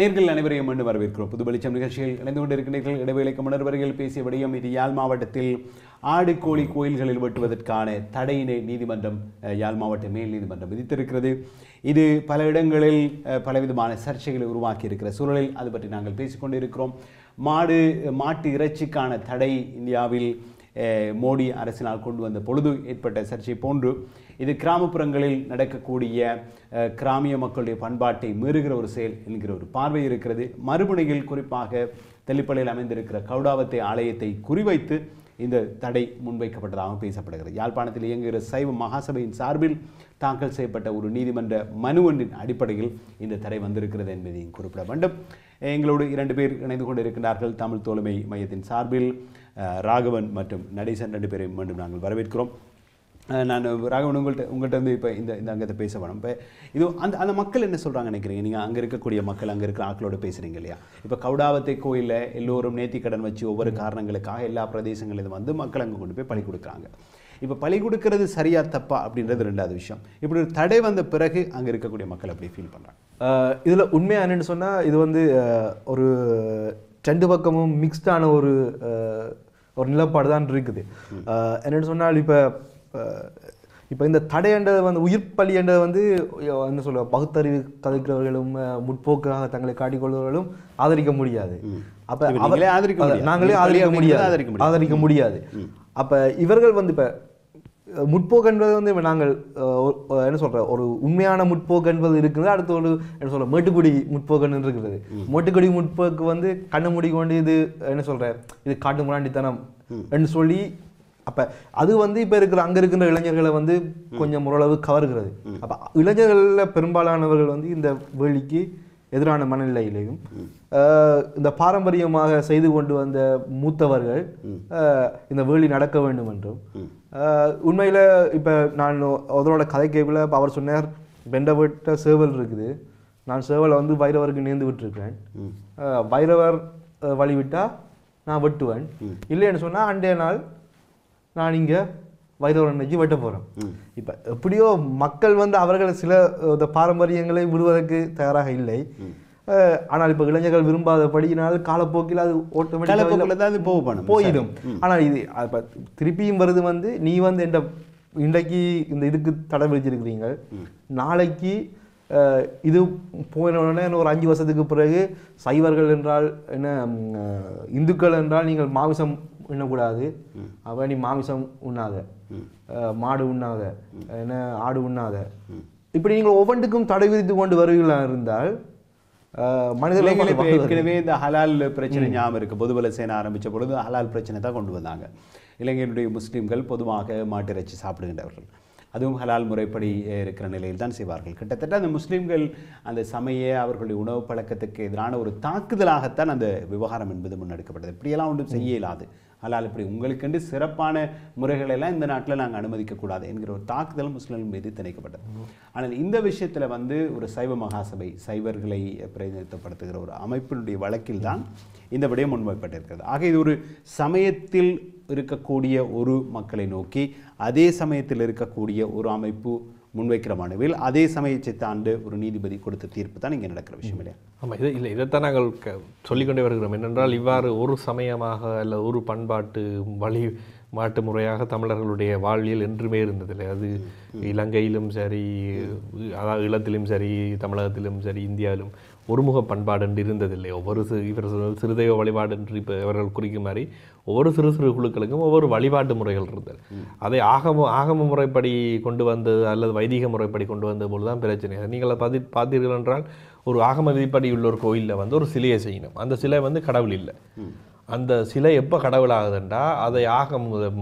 நேர்கள் அனைவரையும் மீண்டும் வரவேற்கிறோம் புது வெளிச்சம் நிகழ்ச்சியில் இணைந்து கொண்டிருக்கிறீர்கள் இடைவேளைக்கு முன்னர்வர்கள் பேசிய விடயம் இது யாழ் மாவட்டத்தில் ஆடு கோழி கோயில்களில் வெட்டுவதற்கான தடையினை நீதிமன்றம் யாழ் மாவட்ட மேல் நீதிமன்றம் விதித்திருக்கிறது இது பல இடங்களில் பலவிதமான சர்ச்சைகளை உருவாக்கி இருக்கிற சூழலில் அது பற்றி நாங்கள் பேசிக்கொண்டிருக்கிறோம் மாடு மாட்டு இறைச்சிக்கான தடை இந்தியாவில் மோடி அரசினால் கொண்டு வந்த பொழுது ஏற்பட்ட சர்ச்சை போன்று இது கிராமப்புறங்களில் நடக்கக்கூடிய கிராமிய மக்களுடைய பண்பாட்டை மீறுகிற ஒரு செயல் என்கிற ஒரு பார்வை இருக்கிறது மறுமுனையில் குறிப்பாக தெல்லிப்பள்ளியில் அமைந்திருக்கிற கவுடாவத்தை ஆலயத்தை குறிவைத்து இந்த தடை முன்வைக்கப்பட்டதாக பேசப்படுகிறது யாழ்ப்பாணத்தில் இயங்குகிற சைவ மகாசபையின் சார்பில் தாக்கல் செய்யப்பட்ட ஒரு நீதிமன்ற மனு ஒன்றின் அடிப்படையில் இந்த தடை வந்திருக்கிறது என்பதையும் குறிப்பிட வேண்டும் எங்களோடு இரண்டு பேர் இணைந்து கொண்டிருக்கிறார்கள் தமிழ் தோழமை மையத்தின் சார்பில் ராகவன் மற்றும் நடேசன் ரெண்டு பேரை மீண்டும் நாங்கள் வரவேற்கிறோம் நான் ராகவன் உங்கள்கிட்ட உங்கள்கிட்ட வந்து இப்போ இந்த இந்த அங்கத்தை பேச வேணும் இப்போ இது அந்த அந்த மக்கள் என்ன சொல்கிறாங்க நினைக்கிறீங்க நீங்கள் அங்கே இருக்கக்கூடிய மக்கள் அங்கே இருக்கிற ஆக்களோட பேசுகிறீங்க இல்லையா இப்போ கவுடாவத்தை கோயிலில் எல்லோரும் நேத்தி கடன் வச்சு ஒவ்வொரு காரணங்களுக்காக எல்லா பிரதேசங்களிலும் வந்து மக்கள் அங்கே கொண்டு போய் பழி கொடுக்குறாங்க இப்போ பழி கொடுக்கறது சரியா தப்பா அப்படின்றது ரெண்டாவது விஷயம் இப்படி ஒரு தடை வந்த பிறகு அங்கே இருக்கக்கூடிய மக்கள் அப்படி ஃபீல் பண்ணுறாங்க இதில் உண்மையாக என்னென்னு சொன்னால் இது வந்து ஒரு ரெண்டு பக்கமும் மிக்ஸ்டான ஒரு ஒரு நிலப்பாடு தான் இருக்குது என்னென்னு சொன்னால் இப்போ இப்போ இந்த தடை என்றது வந்து உயிர் என்றது வந்து என்ன சொல்ல பகுத்தறிவு கதைக்கிறவர்களும் முற்போக்காக தங்களை காட்டிக்கொள்வர்களும் ஆதரிக்க முடியாது அப்போ ஆதரிக்க நாங்களே ஆதரிக்க முடியாது ஆதரிக்க முடியாது அப்போ இவர்கள் வந்து இப்போ முற்போக்கு என்பது வந்து நாங்கள் என்ன சொல்ற ஒரு உண்மையான முற்போக்கு என்பது இருக்குது அடுத்து ஒரு என்ன சொல்ற மேட்டுக்குடி முற்போக்குன்னு இருக்கிறது மேட்டுக்குடி முற்போக்கு வந்து கண்ணு மூடிக்கொண்டு இது என்ன சொல்ற இது காட்டு முராண்டித்தனம் என்று சொல்லி அப்போ அது வந்து இப்போ இருக்கிற அங்கே இருக்கின்ற இளைஞர்களை வந்து கொஞ்சம் ஓரளவு கவர்கிறது அப்போ இளைஞர்களில் பெரும்பாலானவர்கள் வந்து இந்த வேலிக்கு எதிரான மனநிலையிலையும் இந்த பாரம்பரியமாக செய்து கொண்டு வந்த மூத்தவர்கள் இந்த வேலி நடக்க வேண்டும் என்றும் உண்மையில் இப்போ நான் அதனோட கதை கேட்கல இப்போ அவர் சொன்னார் வெண்ட விட்ட சேவல் இருக்குது நான் சேவலை வந்து வைரவருக்கு நேர்ந்து விட்டுருக்கிறேன் வைரவர் வழிவிட்டால் நான் வெட்டுவேன் இல்லைன்னு சொன்னால் அண்டே நாள் நான் இங்கே வைரவர் அன்னைக்கு வெட்ட போகிறோம் இப்போ எப்படியோ மக்கள் வந்து அவர்கள் சில பாரம்பரியங்களை விடுவதற்கு தயாராக இல்லை ஆனால் இப்போ இளைஞர்கள் விரும்பாத படியினால் காலப்போக்கில் அது போகணும் போயிடும் ஆனால் இது இப்போ திருப்பியும் வருது வந்து நீ வந்து எந்த இன்றைக்கு இந்த இதுக்கு தடை விழிச்சிருக்கிறீங்க நாளைக்கு இது போயின உடனே ஒரு அஞ்சு வருஷத்துக்கு பிறகு சைவர்கள் என்றால் என்ன இந்துக்கள் என்றால் நீங்கள் மாவிசம் உண்ணக்கூடாது அப்போ நீ மாமிசம் உண்ணாத மாடு உண்ணாத என்ன ஆடு உண்ணாத இப்படி நீங்கள் ஒவ்வொன்றுக்கும் தடை விதித்து கொண்டு வருவீர்களாக இருந்தால் மனிதர்கள் ஏற்கனவே இந்த ஹலால் பிரச்சனை ஞாபகம் இருக்கு பொதுவல சேனை ஆரம்பித்த பொழுது ஹலால் பிரச்சனை தான் கொண்டு வந்தாங்க இலங்கையினுடைய முஸ்லீம்கள் பொதுவாக மாட்டிறைச்சி சாப்பிடுகின்றவர்கள் அதுவும் ஹலால் முறைப்படி இருக்கிற நிலையில் தான் செய்வார்கள் கிட்டத்தட்ட அந்த முஸ்லீம்கள் அந்த சமய அவர்களுடைய உணவு பழக்கத்துக்கு எதிரான ஒரு தாக்குதலாகத்தான் அந்த விவகாரம் என்பது முன்னெடுக்கப்பட்டது இப்படியெல்லாம் ஒன்றும் செய்ய இயலாது அல்லால் இப்படி உங்களுக்கென்று சிறப்பான முறைகளெல்லாம் இந்த நாட்டில் நாங்கள் அனுமதிக்கக்கூடாது என்கிற ஒரு தாக்குதல் முஸ்லீம்கள் மீது திணைக்கப்பட்டது ஆனால் இந்த விஷயத்தில் வந்து ஒரு சைவ மகாசபை சைவர்களை பிரதிநிதித்துவப்படுத்துகிற ஒரு அமைப்பினுடைய வழக்கில் தான் இந்த விடயம் முன்வைப்பட்டிருக்கிறது ஆக இது ஒரு சமயத்தில் இருக்கக்கூடிய ஒரு மக்களை நோக்கி அதே சமயத்தில் இருக்கக்கூடிய ஒரு அமைப்பு முன்வைக்கிற மனுவில் அதே சமயத்தை தாண்டு ஒரு நீதிபதி கொடுத்த தீர்ப்பு தான் இங்கே நடக்கிற விஷயம் இல்லையா ஆமாம் இது இல்லை இதைத்தான் நாங்கள் சொல்லிக்கொண்டே வருகிறோம் என்னென்றால் இவ்வாறு ஒரு சமயமாக இல்லை ஒரு பண்பாட்டு வழி மாட்டு முறையாக தமிழர்களுடைய வாழ்வியல் என்றுமே இருந்ததில்லை அது இலங்கையிலும் சரி அதாவது ஈழத்திலும் சரி தமிழகத்திலும் சரி இந்தியாவிலும் ஒருமுக பண்பாடு என்று இருந்ததில்லை ஒவ்வொரு சிறு இவர் சிறுதெய்வ வழிபாடு என்று இப்போ இவர்கள் குறிக்கும் மாதிரி ஒவ்வொரு சிறு சிறு குழுக்களுக்கும் ஒவ்வொரு வழிபாட்டு முறைகள் இருந்தது அதை ஆகம ஆகம முறைப்படி கொண்டு வந்தது அல்லது வைதிக முறைப்படி கொண்டு வந்தது போல் தான் பிரச்சனை நீங்கள் பார்த்து பார்த்தீர்கள் என்றால் ஒரு ஆகம விதிப்படி உள்ள ஒரு கோயிலில் வந்து ஒரு சிலையை செய்யணும் அந்த சிலை வந்து கடவுள் இல்லை அந்த சிலை எப்போ கடவுளாகுதுன்றா அதை ஆக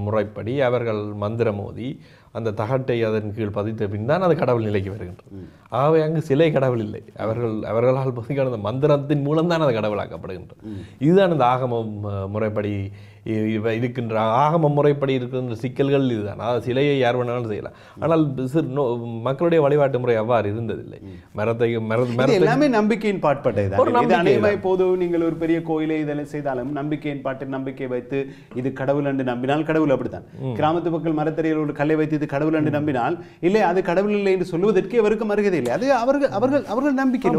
முறைப்படி அவர்கள் மந்திரம் மோதி அந்த தகட்டை அதன் கீழ் பதித்த பின் தான் அது கடவுள் நிலைக்கு வருகின்றது ஆகவே அங்கு சிலை கடவுள் இல்லை அவர்கள் அவர்களால் பதிக்கான மந்திரத்தின் மூலம்தான் அது கடவுளாக்கப்படுகின்றது இதுதான் இந்த ஆகம முறைப்படி இருக்கின்ற ஆகம முறைப்படி இருக்கின்ற சிக்கல்கள் இதுதான் அதாவது சிலையை யார் வேணாலும் செய்யலாம் ஆனால் சிறு நோ மக்களுடைய வழிபாட்டு முறை அவ்வாறு இருந்ததில்லை மரத்தை மரத்தை எல்லாமே நம்பிக்கையின் பாட்பாட்டை போது நீங்கள் ஒரு பெரிய கோயிலை இதெல்லாம் செய்தாலும் நம்பிக்கையின் பாட்டு நம்பிக்கை வைத்து இது கடவுள் என்று நம்பினால் கடவுள் அப்படித்தான் கிராமத்து மக்கள் மரத்தறையில் ஒரு கல்லை வைத்து இது கடவுள் என்று நம்பினால் இல்லை அது கடவுள் இல்லை என்று சொல்லுவதற்கு அவருக்கு மறுகதை இல்லை அது அவர்கள் அவர்கள் அவர்கள் நம்பிக்கை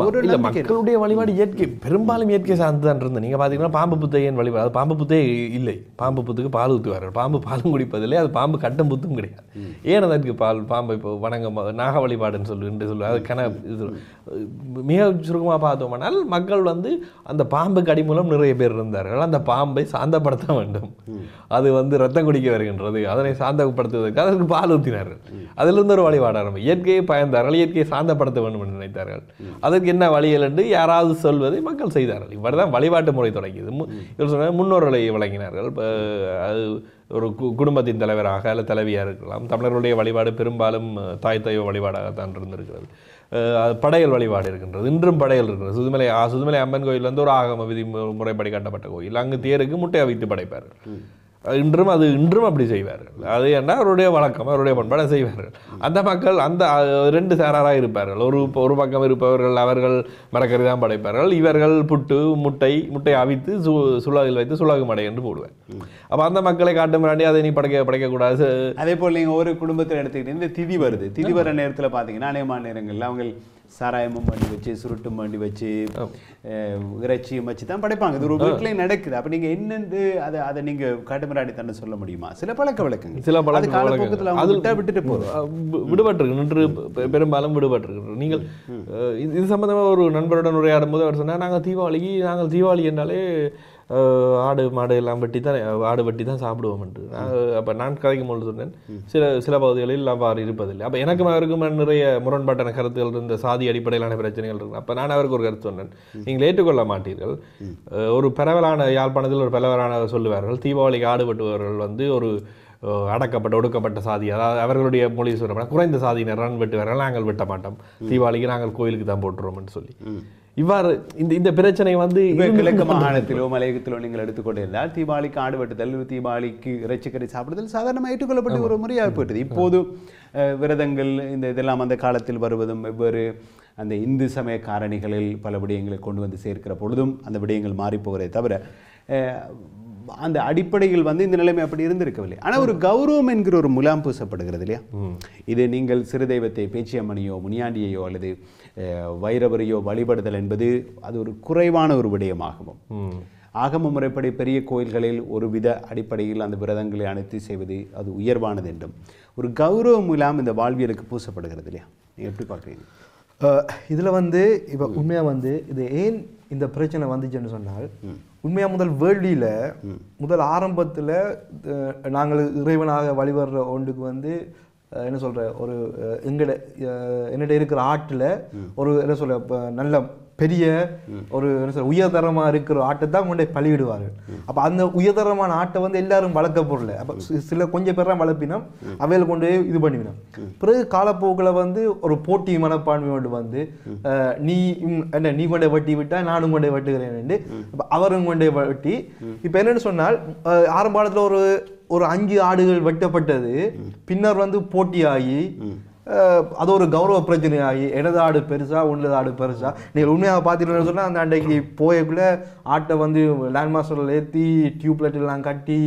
மக்களுடைய வழிபாடு இயற்கை பெரும்பாலும் இயற்கை சார்ந்துதான் இருந்தது நீங்கள் பார்த்தீங்கன்னா பாம்பு புத்தையன் வழிபாடு பாம்பு புத்தே இல்லை பாம்பு புத்துக்கு பால் ஊற்றுவார்கள் பாம்பு பாலும் குடிப்பதில்லை அது பாம்பு கட்டம் புத்தும் கிடையாது ஏன் அதற்கு பால் பாம்பு இப்போ வணங்க நாக வழிபாடுன்னு சொல்லு என்று அது கன இது மிக சுருக்கமாக பார்த்தோம்னால் மக்கள் வந்து அந்த பாம்பு கடி மூலம் நிறைய பேர் இருந்தார்கள் அந்த பாம்பை சாந்தப்படுத்த வேண்டும் அது வந்து ரத்தம் குடிக்க வருகின்றது அதனை சாந்தப்படுத்துவதற்கு அதற்கு பால் ஊற்றினார்கள் அதிலிருந்து ஒரு வழிபாட ஆரம்பி இயற்கையை பயந்தார்கள் இயற்கையை சாந்தப்படுத்த வேண்டும் என்று நினைத்தார்கள் அதற்கு என்ன வழிகள் என்று யாராவது சொல்வதை மக்கள் செய்தார்கள் இவ்வாறு தான் வழிபாட்டு முறை தொடங்கியது இவர் சொன்ன முன்னோர்களை வழங்கினார்கள் அது ஒரு குடும்பத்தின் தலைவராக அல்ல தலைவியாக இருக்கலாம் தமிழர்களுடைய வழிபாடு பெரும்பாலும் தாய் தாய் வழிபாடாகத்தான் இருந்திருக்கிறது படையல் வழிபாடு இருக்கின்றது இன்றும் படையல் இருக்கிறது சுதுமலை சுதுமலை அம்மன் கோயில் வந்து ஒரு ஆகம விதி முறைப்படி கட்டப்பட்ட கோயில் அங்கு தேருக்கு முட்டையை வைத்து படைப்பார்கள் இன்றும் அது இன்றும் அப்படி செய்வார்கள் அது என்ன அவருடைய வழக்கம் அவருடைய பண்பாடை செய்வார்கள் அந்த மக்கள் அந்த ரெண்டு சாராராக இருப்பார்கள் ஒரு ஒரு பக்கம் இருப்பவர்கள் அவர்கள் மரக்கறி தான் படைப்பார்கள் இவர்கள் புட்டு முட்டை முட்டை அவித்து சு சுலாகில் வைத்து சுழகு மடை என்று போடுவார் அப்போ அந்த மக்களை காட்டும் வேண்டி அதை நீ படைக்க படைக்கக்கூடாது அதே போல் நீங்கள் ஒரு குடும்பத்தில் எடுத்துக்கிட்டீங்க இந்த திதி வருது திதி வர நேரத்தில் பார்த்தீங்கன்னா அநேகமான நேரங்களில் அவங்க சாராயமும் பண்ணி வச்சு சுருட்டும் பண்ணி வச்சு இறைச்சியும் வச்சு தான் படைப்பாங்க இது ஒரு வீட்டிலையும் நடக்குது அப்போ நீங்கள் என்னந்து அதை அதை நீங்கள் தண்ணி சொல்ல முடியுமா சில பழக்க வழக்கங்கள் சில பழக்க அவங்க விட்டுட்டு போதும் விடுபட்டிருக்கு நின்று பெரும்பாலும் விடுபட்டிருக்கு நீங்கள் இது சம்மந்தமாக ஒரு நண்பருடன் உரையாடும் போது அவர் சொன்னால் நாங்கள் தீபாவளிக்கு நாங்கள் தீபாவளி என்றாலே ஆடு மாடு எல்லாம் வெட்டி தான் ஆடு வெட்டி தான் சாப்பிடுவோம் என்று அப்போ நான் கதைக்கும் பொழுது சொன்னேன் சில சில பகுதிகளில் அவ்வாறு இருப்பதில்லை அப்போ எனக்கு அவருக்கும் நிறைய முரண்பாட்டான கருத்துகள் இருந்த சாதி அடிப்படையிலான பிரச்சனைகள் இருக்கு அப்போ நான் அவருக்கு ஒரு கருத்து சொன்னேன் நீங்கள் ஏற்றுக்கொள்ள மாட்டீர்கள் ஒரு பரவலான யாழ்ப்பாணத்தில் ஒரு பரவலான சொல்லுவார்கள் தீபாவளிக்கு ஆடு வெட்டுபவர்கள் வந்து ஒரு அடக்கப்பட்ட ஒடுக்கப்பட்ட சாதி அதாவது அவர்களுடைய மொழி சொல்கிறப்ப குறைந்த சாதியினர் ரன் வெட்டுவார்கள் நாங்கள் வெட்ட மாட்டோம் தீபாவளிக்கு நாங்கள் கோயிலுக்கு தான் போட்டுருவோம்னு சொல்லி இவ்வாறு இந்த இந்த பிரச்சனை வந்து கிழக்கு மாகாணத்திலோ மலையகத்திலோ நீங்கள் எடுத்துக்கொண்டிருந்தால் தீபாவளிக்கு ஆடு வெட்டுதல் தீபாவளிக்கு இறைச்சிக்கறி சாப்பிடுதல் சாதாரணமாக ஏற்றுக்கொள்ளப்பட்டு ஒரு முறையாக போயிட்டது இப்போது விரதங்கள் இந்த இதெல்லாம் அந்த காலத்தில் வருவதும் வெவ்வேறு அந்த இந்து சமய காரணிகளில் பல விடயங்களை கொண்டு வந்து சேர்க்கிற பொழுதும் அந்த விடயங்கள் மாறிப்போகிறதே தவிர அந்த அடிப்படையில் வந்து இந்த நிலைமை அப்படி இருந்திருக்கவில்லை ஆனால் ஒரு கௌரவம் என்கிற ஒரு முலாம் பூசப்படுகிறது இல்லையா இது நீங்கள் சிறுதெய்வத்தை பேச்சியம்மனையோ முனியாண்டியையோ அல்லது வைரவரையோ வழிபடுதல் என்பது அது ஒரு குறைவான ஒரு விடயமாகவும் ஆகம முறைப்படி பெரிய கோயில்களில் ஒரு வித அடிப்படையில் அந்த விரதங்களை அனைத்து செய்வது அது உயர்வானது என்றும் ஒரு கௌரவ முலாம் இந்த வாழ்வியலுக்கு பூசப்படுகிறது இல்லையா நீங்கள் எப்படி பார்க்குறீங்க இதில் வந்து இப்போ உண்மையாக வந்து இது ஏன் இந்த பிரச்சனை வந்துச்சுன்னு சொன்னால் உண்மையாக முதல் வேள்வியில் முதல் ஆரம்பத்தில் நாங்கள் இறைவனாக வழிபடுற ஒன்றுக்கு வந்து என்ன சொல்கிற ஒரு எங்கட என்னிட இருக்கிற ஆட்டில் ஒரு என்ன சொல்கிற நல்ல பெரிய ஒரு என்ன சொல்ற உயர்தரமாக இருக்கிற ஆட்டை தான் கொண்டே பழிவிடுவார்கள் அப்போ அந்த உயர்தரமான ஆட்டை வந்து எல்லாரும் வளர்க்க பொருள் அப்போ சில கொஞ்சம் பேர் தான் வளர்ப்பினோம் அவையில் கொண்டு போய் இது பண்ணிவிடும் பிறகு காலப்போக்கில் வந்து ஒரு போட்டி மனப்பான்மை கொண்டு வந்து நீ என்ன நீ கொண்டே வட்டி விட்டால் நானும் கொண்டே வெட்டுகிறேன் அப்போ அவரும் கொண்டே வட்டி இப்போ என்னென்னு சொன்னால் ஆரம்ப காலத்தில் ஒரு ஒரு அஞ்சு ஆடுகள் வெட்டப்பட்டது பின்னர் வந்து போட்டியாகி அது ஒரு கௌரவ பிரச்சனையாகி எனது ஆடு பெருசா உன்னது ஆடு பெருசா நீங்கள் உண்மையாக பார்த்துட்டு சொன்னால் அந்த அன்றைக்கு போயக்குள்ளே ஆட்டை வந்து லேண்ட் மாஸ்டரில் ஏற்றி டியூப்லைட் எல்லாம் கட்டி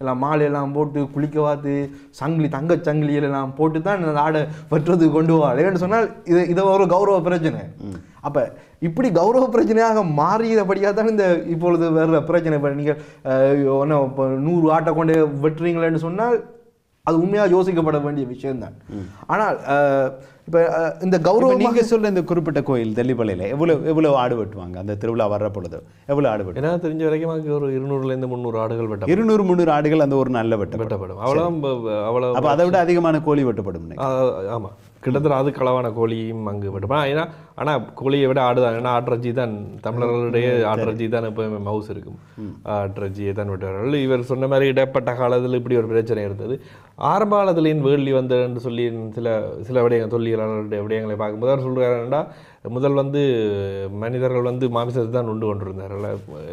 எல்லாம் மாலையெல்லாம் போட்டு குளிக்க பார்த்து சங்கிலி தங்க சங்கிலியெல்லாம் போட்டு தான் அந்த ஆடை வெட்டுறதுக்கு கொண்டு வா ஏன்னு சொன்னால் இது இதை ஒரு கௌரவ பிரச்சனை அப்போ இப்படி கௌரவ பிரச்சனையாக மாறியபடியாக தான் இந்த இப்பொழுது வேறு பிரச்சனை இப்போ நீங்கள் ஒன்றும் இப்போ நூறு ஆட்டை கொண்டு வெட்டுறீங்களேன்னு சொன்னால் அது உண்மையாக யோசிக்கப்பட வேண்டிய விஷயம்தான் ஆனால் இப்போ இந்த கௌரவம் நீங்கள் சொல்ல இந்த குறிப்பிட்ட கோயில் தெல்லிப்பள்ளியில் எவ்வளோ எவ்வளோ ஆடு வெட்டுவாங்க அந்த திருவிழா வர்ற பொழுது எவ்வளோ ஆடு வெட்டு ஏன்னா தெரிஞ்ச வரைக்கும் அங்கே ஒரு இருநூறுலேருந்து முந்நூறு ஆடுகள் வெட்ட இருநூறு முந்நூறு ஆடுகள் அந்த ஒரு நல்ல வெட்ட வெட்டப்படும் அவ்வளோ அவ்வளோ அப்போ அதை விட அதிகமான கோழி வெட்டப்படும் ஆமாம் கிட்டத்தட்ட அது களவான கோழியும் அங்கு பட்டுமா ஏன்னா ஆனால் கோழியை விட ஆடுதான் ஏன்னா ஆட்ரஜி தான் தமிழர்களுடைய ஆட்ரஜி தான் எப்போவுமே மவுஸ் இருக்கும் ஆட்ரஜியை தான் விட்டுவார்கள் இவர் சொன்ன மாதிரி இடைப்பட்ட காலத்தில் இப்படி ஒரு பிரச்சனை இருந்தது ஆரம்ப காலத்தில் வேள்வி என்று சொல்லி சில சில விடயங்கள் தொல்லியலாளருடைய விடயங்களை பார்க்கும்போது அவர் சொல்கிறாருன்னா முதல் வந்து மனிதர்கள் வந்து மாமிசத்தை தான் உண்டு கொண்டிருந்தார்கள்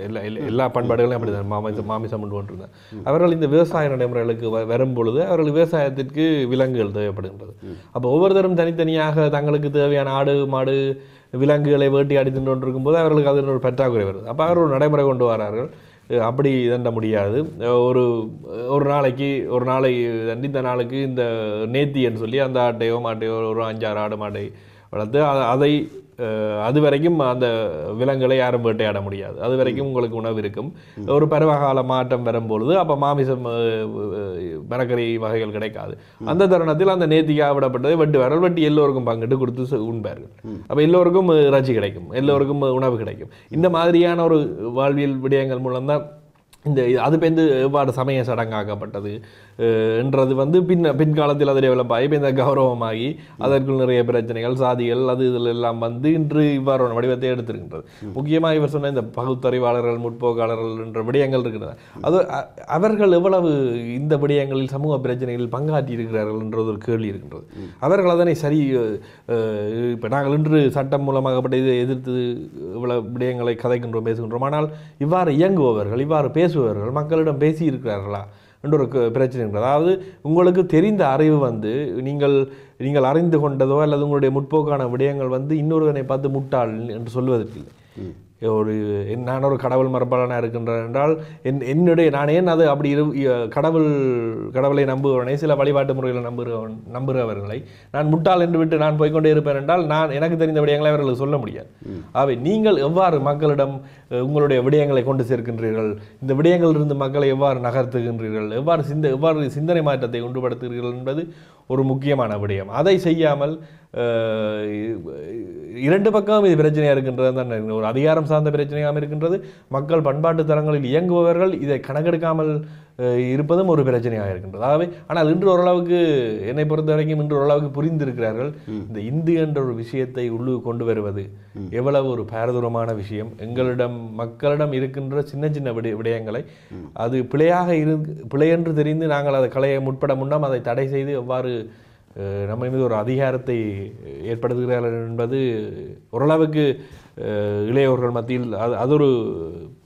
எல்லா எல்லா பண்பாடுகளையும் அப்படி தான் மாமிசம் மாமிசம் உண்டு கொண்டிருந்தார் அவர்கள் இந்த விவசாய நடைமுறைகளுக்கு வரும் பொழுது அவர்கள் விவசாயத்திற்கு விலங்குகள் தேவைப்படுகின்றது அப்போ ஒவ்வொருத்தரும் தனித்தனியாக தங்களுக்கு தேவையான ஆடு மாடு விலங்குகளை வேட்டி அடித்துட்டு கொண்டிருக்கும் போது அவர்களுக்கு அதில் ஒரு பற்றாக்குறை வருது அப்போ அவர் ஒரு நடைமுறை கொண்டு வரார்கள் அப்படி தண்ட முடியாது ஒரு ஒரு நாளைக்கு ஒரு நாளை தண்டி இந்த நாளுக்கு இந்த என்று சொல்லி அந்த ஆட்டையோ மாட்டையோ ஒரு அஞ்சாறு ஆடு மாட்டை வளர்த்து அதை அது வரைக்கும் அந்த விலங்குகளை யாரும் வேட்டையாட முடியாது அது வரைக்கும் உங்களுக்கு உணவு இருக்கும் ஒரு பருவகால மாற்றம் வரும்பொழுது அப்போ மாமிசம் மரக்கறி வகைகள் கிடைக்காது அந்த தருணத்தில் அந்த நேர்த்திக்காக விடப்பட்டதை வெட்டு வரல் வெட்டி எல்லோருக்கும் பங்கிட்டு கொடுத்து உண்பார்கள் அப்போ எல்லோருக்கும் ரஜி கிடைக்கும் எல்லோருக்கும் உணவு கிடைக்கும் இந்த மாதிரியான ஒரு வாழ்வியல் விடயங்கள் மூலம்தான் இந்த அது பேருந்து எவ்வாறு சமய சடங்காக்கப்பட்டது என்றது வந்து பின்ன பின்காலத்தில் அது டெவலப் ஆகி இந்த கௌரவமாகி அதற்குள் நிறைய பிரச்சனைகள் சாதிகள் அது இதில் எல்லாம் வந்து இன்று இவ்வாறான வடிவத்தை எடுத்திருக்கின்றது முக்கியமாக இவர் சொன்ன இந்த பகுத்தறிவாளர்கள் முற்போக்காளர்கள் என்ற விடயங்கள் இருக்கின்றன அது அவர்கள் எவ்வளவு இந்த விடயங்களில் சமூக பிரச்சனைகளில் பங்காற்றி இருக்கிறார்கள் என்ற ஒரு கேள்வி இருக்கின்றது அவர்கள் அதனை சரி இப்போ நாங்கள் இன்று சட்டம் மூலமாகப்பட்ட இதை எதிர்த்து இவ்வளவு விடயங்களை கதைக்கின்றோம் பேசுகின்றோம் ஆனால் இவ்வாறு இயங்குபவர்கள் இவ்வாறு பேசுபவர்கள் மக்களிடம் பேசி இருக்கிறார்களா என்ற ஒரு பிரச்சனை அதாவது உங்களுக்கு தெரிந்த அறிவு வந்து நீங்கள் நீங்கள் அறிந்து கொண்டதோ அல்லது உங்களுடைய முற்போக்கான விடயங்கள் வந்து இன்னொருவனை பார்த்து முட்டாள் என்று சொல்வதற்கு ஒரு நான் ஒரு கடவுள் மரபலனாக இருக்கின்றேன் என்றால் என் என்னுடைய நான் ஏன் அது அப்படி இரு கடவுள் கடவுளை நம்புகிறவனை சில வழிபாட்டு முறைகளை நம்புகிறவன் நம்புகிறவர்களை நான் முட்டாள் என்று விட்டு நான் போய்கொண்டே இருப்பேன் என்றால் நான் எனக்கு தெரிந்த விடயங்களை அவர்களுக்கு சொல்ல முடியாது ஆகவே நீங்கள் எவ்வாறு மக்களிடம் உங்களுடைய விடயங்களை கொண்டு சேர்க்கின்றீர்கள் இந்த விடயங்களிலிருந்து மக்களை எவ்வாறு நகர்த்துகின்றீர்கள் எவ்வாறு சிந்த எவ்வாறு சிந்தனை மாற்றத்தை உண்டுபடுத்துகிறீர்கள் என்பது ஒரு முக்கியமான விடயம் அதை செய்யாமல் இரண்டு பக்கமும் இது பிரச்சனையாக இருக்கின்றது தான் ஒரு அதிகாரம் சார்ந்த பிரச்சனையாகவும் இருக்கின்றது மக்கள் பண்பாட்டு தரங்களில் இயங்குபவர்கள் இதை கணக்கெடுக்காமல் இருப்பதும் ஒரு பிரச்சனையாக இருக்கின்றது ஆகவே ஆனால் இன்று ஓரளவுக்கு என்னை பொறுத்த வரைக்கும் இன்று ஓரளவுக்கு புரிந்திருக்கிறார்கள் இந்த இந்து என்ற ஒரு விஷயத்தை உள்ளு கொண்டு வருவது எவ்வளவு ஒரு பாரதூரமான விஷயம் எங்களிடம் மக்களிடம் இருக்கின்ற சின்ன சின்ன விட விடயங்களை அது பிழையாக இரு பிழையென்று தெரிந்து நாங்கள் அதை கலையை முற்பட முன்னால் அதை தடை செய்து எவ்வாறு நம்ம மீது ஒரு அதிகாரத்தை ஏற்படுத்துகிறார்கள் என்பது ஓரளவுக்கு இளையோர்கள் மத்தியில் அது அது ஒரு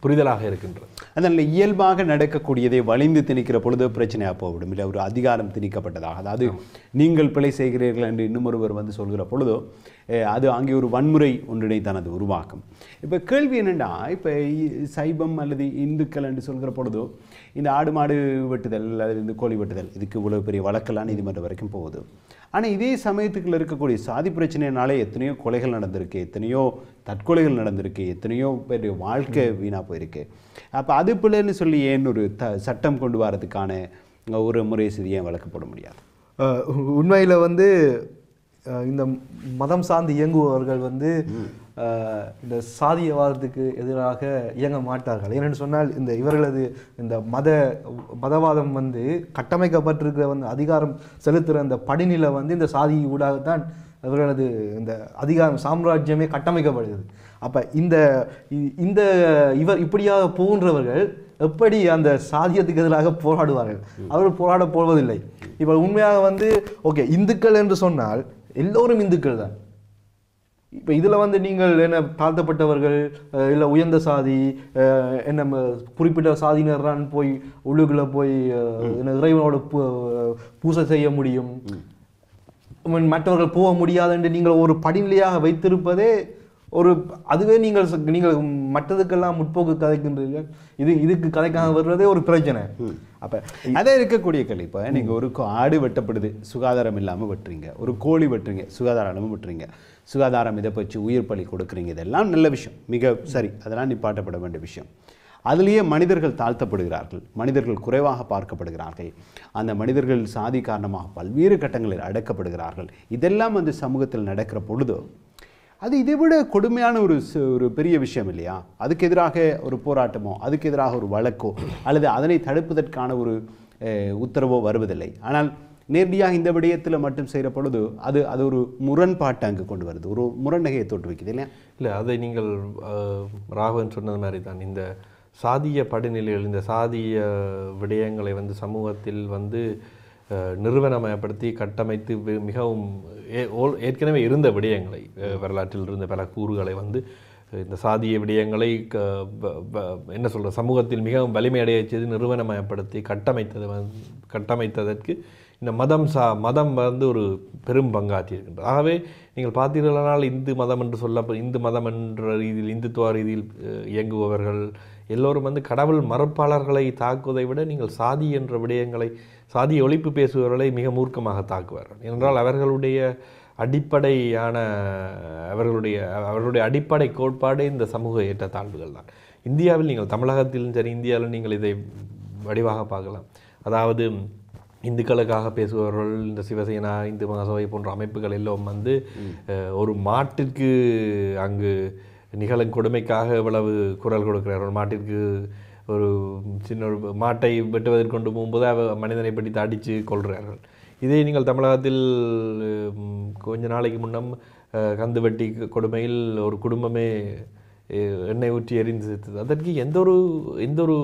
புரிதலாக இருக்கின்றது அதனால் இயல்பாக நடக்கக்கூடியதை வலிந்து திணிக்கிற பொழுது பிரச்சனையாக போகவிடும் இல்லை ஒரு அதிகாரம் திணிக்கப்பட்டதாக அதாவது நீங்கள் பிழை செய்கிறீர்கள் என்று இன்னும் ஒருவர் வந்து சொல்கிற பொழுதோ அது அங்கே ஒரு வன்முறை ஒன்றினை தனது உருவாக்கும் இப்போ கேள்வி என்னென்னா இப்போ சைபம் அல்லது இந்துக்கள் என்று சொல்கிற பொழுதோ இந்த ஆடு மாடு வெட்டுதல் அல்லது இந்த கோழி வெட்டுதல் இதுக்கு இவ்வளோ பெரிய வழக்கெல்லாம் நீதிமன்றம் வரைக்கும் போகுது ஆனால் இதே சமயத்துக்குள்ள இருக்கக்கூடிய சாதி பிரச்சனையினாலே எத்தனையோ கொலைகள் நடந்திருக்கு எத்தனையோ தற்கொலைகள் நடந்திருக்கு எத்தனையோ பேர் வாழ்க்கை வீணாக போயிருக்கு அப்போ அது பிள்ளைன்னு சொல்லி ஏன் ஒரு த சட்டம் கொண்டு வரதுக்கான ஒரு முறை சரி ஏன் வழக்கு போட முடியாது உண்மையில் வந்து இந்த மதம் சார்ந்து இயங்குபவர்கள் வந்து இந்த சாதியவாதத்துக்கு எதிராக இயங்க மாட்டார்கள் ஏன்னு சொன்னால் இந்த இவர்களது இந்த மத மதவாதம் வந்து கட்டமைக்கப்பட்டிருக்கிற வந்து அதிகாரம் செலுத்துகிற அந்த படிநிலை வந்து இந்த சாதி ஊடாகத்தான் இவர்களது இந்த அதிகாரம் சாம்ராஜ்யமே கட்டமைக்கப்படுகிறது அப்போ இந்த இந்த இவர் இப்படியாக போகின்றவர்கள் எப்படி அந்த சாதியத்துக்கு எதிராக போராடுவார்கள் அவர்கள் போராட போவதில்லை இப்போ உண்மையாக வந்து ஓகே இந்துக்கள் என்று சொன்னால் எல்லோரும் இந்துக்கள் தான் இப்போ இதில் வந்து நீங்கள் என்ன தாழ்த்தப்பட்டவர்கள் இல்லை உயர்ந்த சாதி என்ன குறிப்பிட்ட சாதியினர்தான் போய் உள்ளுக்குள்ளே போய் என்ன இறைவனோட பூசை செய்ய முடியும் மற்றவர்கள் போக முடியாது என்று நீங்கள் ஒரு படிநிலையாக வைத்திருப்பதே ஒரு அதுவே நீங்கள் நீங்கள் மற்றதுக்கெல்லாம் முற்போக்கு கதைக்கின்றீர்கள் இது இதுக்கு கதைக்காக வருவதே ஒரு பிரச்சனை அப்போ அதே இருக்கக்கூடிய கல்வி இப்போ நீங்கள் ஒரு ஆடு வெட்டப்படுது சுகாதாரம் இல்லாமல் வெட்டுறீங்க ஒரு கோழி வெட்டுறீங்க சுகாதாரம் இல்லாமல் வெட்டுறீங்க சுகாதாரம் இதை பற்றி உயிர் பலி கொடுக்குறீங்க இதெல்லாம் நல்ல விஷயம் மிக சரி அதெல்லாம் பாட்டப்பட வேண்டிய விஷயம் அதிலேயே மனிதர்கள் தாழ்த்தப்படுகிறார்கள் மனிதர்கள் குறைவாக பார்க்கப்படுகிறார்கள் அந்த மனிதர்கள் சாதி காரணமாக பல்வேறு கட்டங்களில் அடக்கப்படுகிறார்கள் இதெல்லாம் அந்த சமூகத்தில் நடக்கிற பொழுது அது இதை விட கொடுமையான ஒரு ஒரு பெரிய விஷயம் இல்லையா அதுக்கு எதிராக ஒரு போராட்டமோ அதுக்கு எதிராக ஒரு வழக்கோ அல்லது அதனை தடுப்பதற்கான ஒரு உத்தரவோ வருவதில்லை ஆனால் நேரடியாக இந்த விடயத்தில் மட்டும் செய்கிற பொழுது அது அது ஒரு முரண்பாட்டை அங்கே கொண்டு வருது ஒரு முரண்நகையை தொட்டு வைக்குது இல்லையா இல்லை அதை நீங்கள் ராகவன் சொன்னது மாதிரி தான் இந்த சாதிய படிநிலைகள் இந்த சாதிய விடயங்களை வந்து சமூகத்தில் வந்து நிறுவனமயப்படுத்தி கட்டமைத்து மிகவும் ஏற்கனவே இருந்த விடயங்களை வரலாற்றில் இருந்த பல கூறுகளை வந்து இந்த சாதிய விடயங்களை என்ன சொல்கிற சமூகத்தில் மிகவும் வலிமையடைய செய்து நிறுவனமயப்படுத்தி கட்டமைத்தது கட்டமைத்ததற்கு இந்த மதம் சா மதம் வந்து ஒரு பெரும் பங்காற்றி இருக்கின்றது ஆகவே நீங்கள் பார்த்தீர்களானால் இந்து மதம் என்று சொல்ல இந்து மதம் என்ற ரீதியில் இந்துத்துவ ரீதியில் இயங்குபவர்கள் எல்லோரும் வந்து கடவுள் மறுப்பாளர்களை தாக்குவதை விட நீங்கள் சாதி என்ற விடயங்களை சாதி ஒழிப்பு பேசுபவர்களை மிக மூர்க்கமாக தாக்குவார்கள் என்றால் அவர்களுடைய அடிப்படையான அவர்களுடைய அவர்களுடைய அடிப்படை கோட்பாடு இந்த சமூக ஏற்ற தாழ்வுகள் தான் இந்தியாவில் நீங்கள் தமிழகத்திலும் சரி இந்தியாவிலும் நீங்கள் இதை வடிவாக பார்க்கலாம் அதாவது இந்துக்களுக்காக பேசுபவர்கள் இந்த சிவசேனா இந்து மகாசபை போன்ற அமைப்புகள் எல்லாம் வந்து ஒரு மாட்டிற்கு அங்கு நிகழும் கொடுமைக்காக இவ்வளவு குரல் கொடுக்கிறார் ஒரு மாட்டிற்கு ஒரு சின்ன ஒரு மாட்டை வெட்டுவதற்கு கொண்டு போகும்போது அவர் மனிதனை பிடித்து அடித்து கொள்கிறார்கள் இதே நீங்கள் தமிழகத்தில் கொஞ்ச நாளைக்கு முன்னம் கந்து வெட்டி கொடுமையில் ஒரு குடும்பமே எண்ணெய் ஊற்றி சேர்த்தது அதற்கு எந்த ஒரு எந்த ஒரு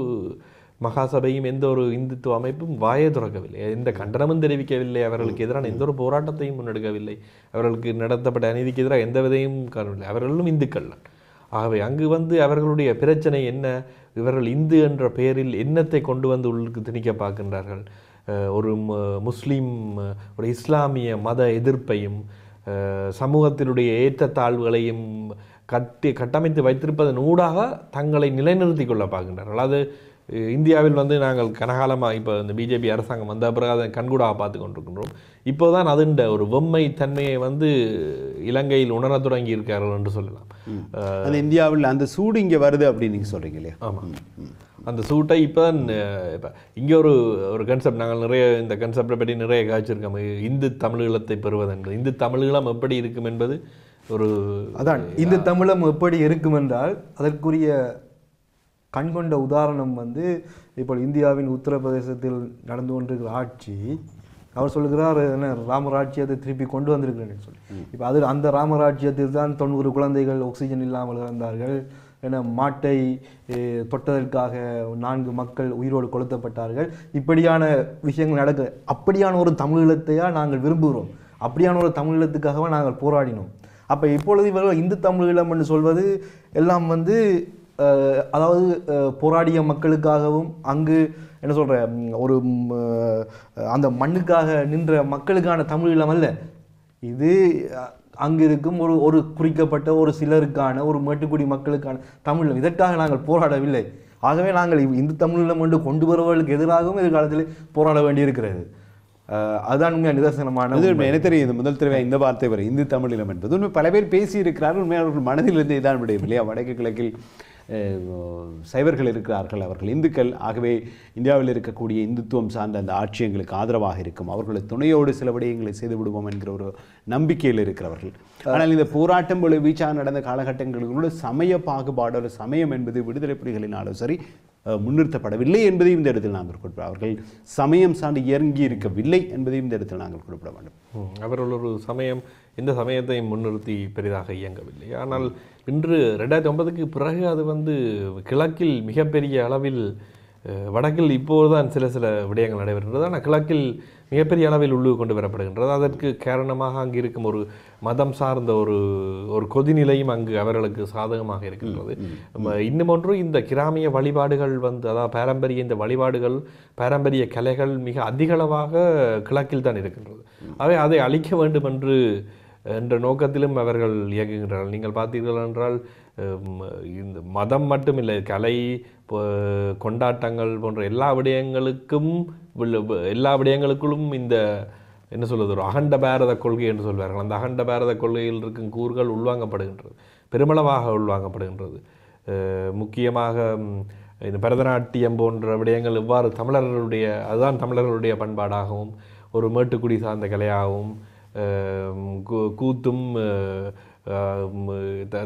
மகாசபையும் எந்த ஒரு இந்துத்துவ அமைப்பும் வாயை துறக்கவில்லை எந்த கண்டனமும் தெரிவிக்கவில்லை அவர்களுக்கு எதிரான எந்த ஒரு போராட்டத்தையும் முன்னெடுக்கவில்லை அவர்களுக்கு நடத்தப்பட்ட அநீதிக்கு எதிராக எந்த விதையும் இல்லை அவர்களும் இந்துக்கள் தான் ஆகவே அங்கு வந்து அவர்களுடைய பிரச்சனை என்ன இவர்கள் இந்து என்ற பெயரில் என்னத்தை கொண்டு வந்து உள்ளுக்கு திணிக்க பார்க்கின்றார்கள் ஒரு முஸ்லீம் ஒரு இஸ்லாமிய மத எதிர்ப்பையும் சமூகத்தினுடைய ஏற்றத்தாழ்வுகளையும் கட்டி கட்டமைத்து வைத்திருப்பதன் ஊடாக தங்களை நிலைநிறுத்தி கொள்ள பார்க்கின்றார்கள் அது இந்தியாவில் வந்து நாங்கள் கனகாலமாக இப்போ இந்த பிஜேபி அரசாங்கம் வந்த பிறகு அதை கண்கூடாக பார்த்து கொண்டிருக்கின்றோம் இப்போ தான் அதுண்ட ஒரு வெம்மை தன்மையை வந்து இலங்கையில் உணர தொடங்கி இருக்கார்கள் என்று சொல்லலாம் அது இந்தியாவில் அந்த சூடு இங்கே வருது அப்படின்னு நீங்கள் சொல்கிறீங்க இல்லையா ஆமாம் அந்த சூட்டை இப்போ தான் இப்போ இங்கே ஒரு ஒரு கன்செப்ட் நாங்கள் நிறைய இந்த கன்செப்டை பற்றி நிறைய காய்ச்சிருக்கோம் இந்து தமிழீழத்தை பெறுவதென்பது இந்து தமிழீழம் எப்படி இருக்கும் என்பது ஒரு அதான் இந்து தமிழம் எப்படி இருக்கும் என்றால் அதற்குரிய கண்கொண்ட உதாரணம் வந்து இப்போ இந்தியாவின் உத்தரப்பிரதேசத்தில் நடந்து கொண்டிருக்கிற ஆட்சி அவர் சொல்லுகிறார் என்ன ராமராஜ்யத்தை திருப்பி கொண்டு வந்திருக்கிறேன் சொல்லி இப்போ அது அந்த ராமராஜ்யத்தில் தான் தொண்ணூறு குழந்தைகள் ஆக்சிஜன் இல்லாமல் இருந்தார்கள் என மாட்டை தொட்டதற்காக நான்கு மக்கள் உயிரோடு கொளுத்தப்பட்டார்கள் இப்படியான விஷயங்கள் நடக்க அப்படியான ஒரு தமிழீழத்தையா நாங்கள் விரும்புகிறோம் அப்படியான ஒரு தமிழீழத்துக்காகவே நாங்கள் போராடினோம் அப்போ இப்பொழுது இவர்கள் இந்து தமிழீழம் என்று சொல்வது எல்லாம் வந்து அதாவது போராடிய மக்களுக்காகவும் அங்கு என்ன சொல்கிற ஒரு அந்த மண்ணுக்காக நின்ற மக்களுக்கான தமிழ் இல்லாமல் அல்ல இது அங்கு இருக்கும் ஒரு ஒரு குறிக்கப்பட்ட ஒரு சிலருக்கான ஒரு மேட்டுக்குடி மக்களுக்கான தமிழ் இதற்காக நாங்கள் போராடவில்லை ஆகவே நாங்கள் இந்து தமிழில் கொண்டு கொண்டு வருவர்களுக்கு எதிராகவும் எதிர்காலத்தில் போராட வேண்டியிருக்கிறது அதுதான் உண்மையாக நிதர்சனமான எனக்கு தெரியும் இது முதல் தடவை இந்த வார்த்தை வரை இந்து தமிழிலம் என்பது உண்மை பல பேர் பேசியிருக்கிறார்கள் உண்மையாக மனதில் இருந்து இதான் விடையும் இல்லையா வடக்கு கிழக்கில் சைவர்கள் இருக்கிறார்கள் அவர்கள் இந்துக்கள் ஆகவே இந்தியாவில் இருக்கக்கூடிய இந்துத்துவம் சார்ந்த அந்த ஆட்சி எங்களுக்கு ஆதரவாக இருக்கும் அவர்களது துணையோடு சில விடயங்களை செய்து விடுவோம் என்கிற ஒரு நம்பிக்கையில் இருக்கிறவர்கள் ஆனால் இந்த போராட்டம் வீச்சாக நடந்த காலகட்டங்களுக்குள்ள சமய பாகுபாடு சமயம் என்பது விடுதலை புலிகளினாலும் சரி முன்னிறுத்தப்படவில்லை என்பதையும் இந்த இடத்தில் நாங்கள் குறிப்பிட அவர்கள் சமயம் சார்ந்து இறங்கி இருக்கவில்லை என்பதையும் இந்த இடத்தில் நாங்கள் குறிப்பிட வேண்டும் அவர்கள் ஒரு சமயம் இந்த சமயத்தை முன்னிறுத்தி பெரிதாக இயங்கவில்லை ஆனால் இன்று ரெண்டாயிரத்தி ஒன்பதுக்கு பிறகு அது வந்து கிழக்கில் மிகப்பெரிய அளவில் வடக்கில் இப்போதுதான் சில சில விடயங்கள் நடைபெறுகின்றது ஆனால் கிழக்கில் மிகப்பெரிய அளவில் உள்ளு கொண்டு வரப்படுகின்றது அதற்கு காரணமாக அங்கே இருக்கும் ஒரு மதம் சார்ந்த ஒரு ஒரு கொதிநிலையும் அங்கு அவர்களுக்கு சாதகமாக இருக்கின்றது இன்னும் ஒன்று இந்த கிராமிய வழிபாடுகள் வந்து அதாவது பாரம்பரிய இந்த வழிபாடுகள் பாரம்பரிய கலைகள் மிக அதிகளவாக கிழக்கில் தான் இருக்கின்றது அவை அதை அழிக்க வேண்டும் என்று என்ற நோக்கத்திலும் அவர்கள் இயங்குகின்றார்கள் நீங்கள் பார்த்தீர்கள் என்றால் இந்த மதம் மட்டும் இல்லை கலை கொண்டாட்டங்கள் போன்ற எல்லா விடயங்களுக்கும் எல்லா விடயங்களுக்குள்ளும் இந்த என்ன சொல்வது ஒரு அகண்ட பாரத கொள்கை என்று சொல்வார்கள் அந்த அகண்ட பாரத கொள்கையில் இருக்கும் கூறுகள் உள்வாங்கப்படுகின்றது பெருமளவாக உள்வாங்கப்படுகின்றது முக்கியமாக இந்த பரதநாட்டியம் போன்ற விடயங்கள் எவ்வாறு தமிழர்களுடைய அதுதான் தமிழர்களுடைய பண்பாடாகவும் ஒரு மேட்டுக்குடி சார்ந்த கலையாகவும் கூத்தும்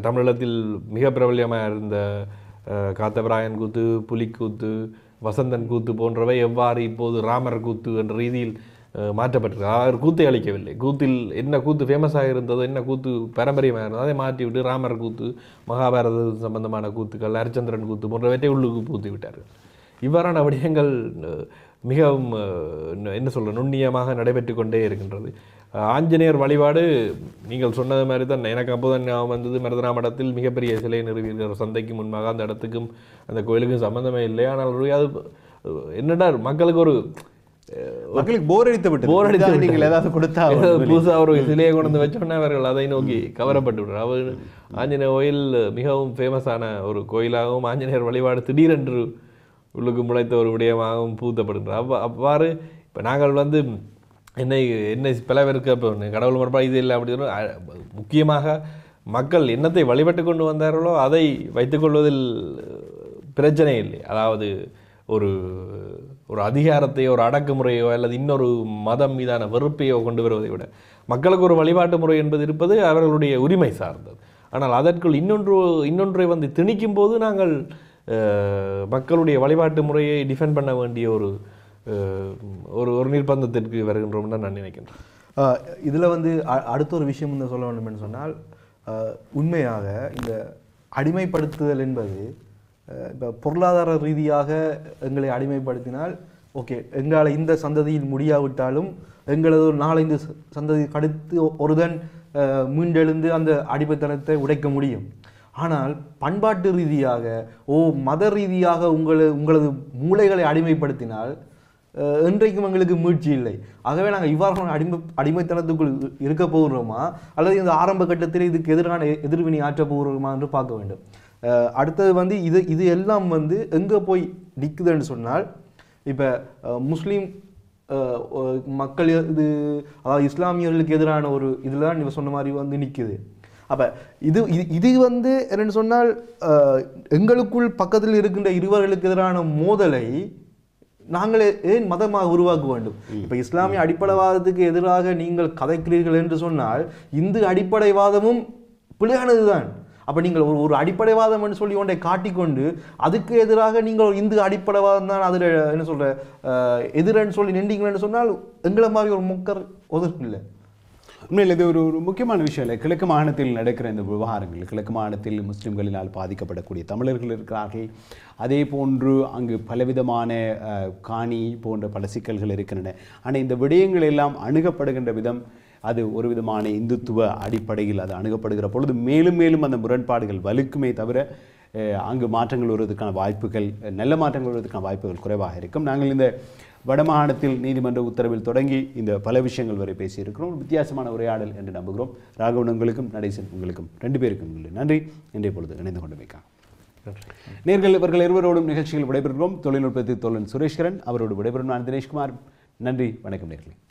தமிழகத்தில் மிக பிரபல்யமாக இருந்த காத்தபராயன் கூத்து புலிக்கூத்து வசந்தன் கூத்து போன்றவை எவ்வாறு இப்போது ராமர் கூத்து என்ற ரீதியில் மாற்றப்பட்டிருக்கு அவர் கூத்தை அழிக்கவில்லை கூத்தில் என்ன கூத்து ஃபேமஸாக இருந்ததோ என்ன கூத்து பாரம்பரியமாக இருந்ததோ அதை மாற்றி விட்டு ராமர் கூத்து மகாபாரத சம்பந்தமான கூத்துக்கள் ஹரிச்சந்திரன் கூத்து போன்றவற்றை உள்ளுக்கு பூத்து விட்டார்கள் இவ்வாறான விடயங்கள் மிகவும் என்ன சொல்ல நுண்ணியமாக நடைபெற்று கொண்டே இருக்கின்றது ஆஞ்சநேயர் வழிபாடு நீங்கள் சொன்னது மாதிரி தான் எனக்கு அப்போ தான் ஞாபகம் வந்தது மருதனா மடத்தில் மிகப்பெரிய சிலை நிறுவியிருக்கிற சந்தைக்கு முன்பாக அந்த இடத்துக்கும் அந்த கோயிலுக்கும் சம்மந்தமே இல்லை ஆனால் அது என்னடா மக்களுக்கு ஒரு மக்களுக்கு போர் அடித்து விட்டு போர் அடித்து நீங்கள் ஏதாவது கொடுத்தா புதுசாக ஒரு சிலையை கொண்டு வந்து வச்சோன்னா அவர்கள் அதை நோக்கி கவரப்பட்டு விடுறார் அவர் ஆஞ்சநேயர் கோயில் மிகவும் ஃபேமஸான ஒரு கோயிலாகவும் ஆஞ்சநேயர் வழிபாடு திடீரென்று உள்ளுக்கு முளைத்த ஒரு விடயமாகவும் பூத்தப்படுகிறார் அவ்வா அவ்வாறு இப்போ நாங்கள் வந்து என்னை என்னை பல பேருக்கு இப்போ கடவுள் மரபா இது இல்லை அப்படின்னு முக்கியமாக மக்கள் என்னத்தை வழிபட்டு கொண்டு வந்தார்களோ அதை வைத்துக்கொள்வதில் பிரச்சனை இல்லை அதாவது ஒரு ஒரு அதிகாரத்தையோ ஒரு அடக்குமுறையோ அல்லது இன்னொரு மதம் மீதான வெறுப்பையோ கொண்டு வருவதை விட மக்களுக்கு ஒரு வழிபாட்டு முறை என்பது இருப்பது அவர்களுடைய உரிமை சார்ந்தது ஆனால் அதற்குள் இன்னொன்று இன்னொன்றை வந்து திணிக்கும் போது நாங்கள் மக்களுடைய வழிபாட்டு முறையை டிஃபெண்ட் பண்ண வேண்டிய ஒரு ஒரு ஒரு நிர்பந்தத்திற்கு வருகின்றோம் தான் நான் நினைக்கின்றேன் இதில் வந்து அடுத்த ஒரு விஷயம் வந்து சொல்ல வேண்டும் என்று சொன்னால் உண்மையாக இந்த அடிமைப்படுத்துதல் என்பது இப்போ பொருளாதார ரீதியாக எங்களை அடிமைப்படுத்தினால் ஓகே எங்களால் இந்த சந்ததியில் முடியாவிட்டாலும் எங்களது ஒரு நாலஞ்சு சந்ததி கடுத்து ஒருதன் மீண்டெழுந்து அந்த அடிமைத்தனத்தை உடைக்க முடியும் ஆனால் பண்பாட்டு ரீதியாக ஓ மத ரீதியாக உங்களை உங்களது மூளைகளை அடிமைப்படுத்தினால் என்றைக்கும் எங்களுக்கு மீழ்ச்சி இல்லை ஆகவே நாங்கள் இவ்வாறு அடிமை அடிமைத்தனத்துக்குள் இருக்க போகிறோமா அல்லது இந்த ஆரம்ப கட்டத்தில் இதுக்கு எதிரான எதிர்வினை ஆற்ற போகிறோமா என்று பார்க்க வேண்டும் அடுத்தது வந்து இது இது எல்லாம் வந்து எங்கே போய் நிற்குதுன்னு சொன்னால் இப்போ முஸ்லீம் மக்கள் இது அதாவது இஸ்லாமியர்களுக்கு எதிரான ஒரு இதில் தான் இவர் சொன்ன மாதிரி வந்து நிற்குது அப்போ இது இது வந்து என்னென்னு சொன்னால் எங்களுக்குள் பக்கத்தில் இருக்கின்ற இருவர்களுக்கு எதிரான மோதலை நாங்களே ஏன் மதமாக உருவாக்க வேண்டும் இப்போ இஸ்லாமிய அடிப்படைவாதத்துக்கு எதிராக நீங்கள் கதைக்கிறீர்கள் என்று சொன்னால் இந்து அடிப்படைவாதமும் பிழையானது தான் அப்போ நீங்கள் ஒரு ஒரு அடிப்படைவாதம் என்று சொல்லி ஒன்றை காட்டிக்கொண்டு அதுக்கு எதிராக நீங்கள் இந்து அடிப்படைவாதம் தான் அதில் என்ன சொல்கிற எதிரன்னு சொல்லி நின்றீங்களேன்னு சொன்னால் எங்களை மாதிரி ஒரு முக்கர் ஒதுக்கு இல்லை உண்மையில் இது ஒரு ஒரு முக்கியமான விஷயம் இல்லை கிழக்கு மாகாணத்தில் நடக்கிற இந்த விவகாரங்கள் கிழக்கு மாகாணத்தில் முஸ்லீம்களினால் பாதிக்கப்படக்கூடிய தமிழர்கள் இருக்கிறார்கள் அதே போன்று அங்கு பலவிதமான காணி போன்ற பல சிக்கல்கள் இருக்கின்றன ஆனால் இந்த விடயங்கள் எல்லாம் அணுகப்படுகின்ற விதம் அது ஒரு விதமான இந்துத்துவ அடிப்படையில் அது அணுகப்படுகிற பொழுது மேலும் மேலும் அந்த முரண்பாடுகள் வலுக்குமே தவிர அங்கு மாற்றங்கள் வருவதற்கான வாய்ப்புகள் நல்ல மாற்றங்கள் வருவதற்கான வாய்ப்புகள் குறைவாக இருக்கும் நாங்கள் இந்த வடமாகாணத்தில் நீதிமன்ற உத்தரவில் தொடங்கி இந்த பல விஷயங்கள் வரை பேசியிருக்கிறோம் வித்தியாசமான உரையாடல் என்று நம்புகிறோம் ராகவன் உங்களுக்கும் நடேசன் உங்களுக்கும் ரெண்டு பேருக்கும் நன்றி இன்றைய பொழுது இணைந்து கொண்டு கொண்டமைக்காக நேர்கள் இவர்கள் இருவரோடும் நிகழ்ச்சியில் விடைபெறுகிறோம் தொழில்நுட்பத்தில் தோழன் சுரேஷ்கரன் அவரோடு விடைபெறும் நான் தினேஷ்குமார் நன்றி வணக்கம் நேர்களே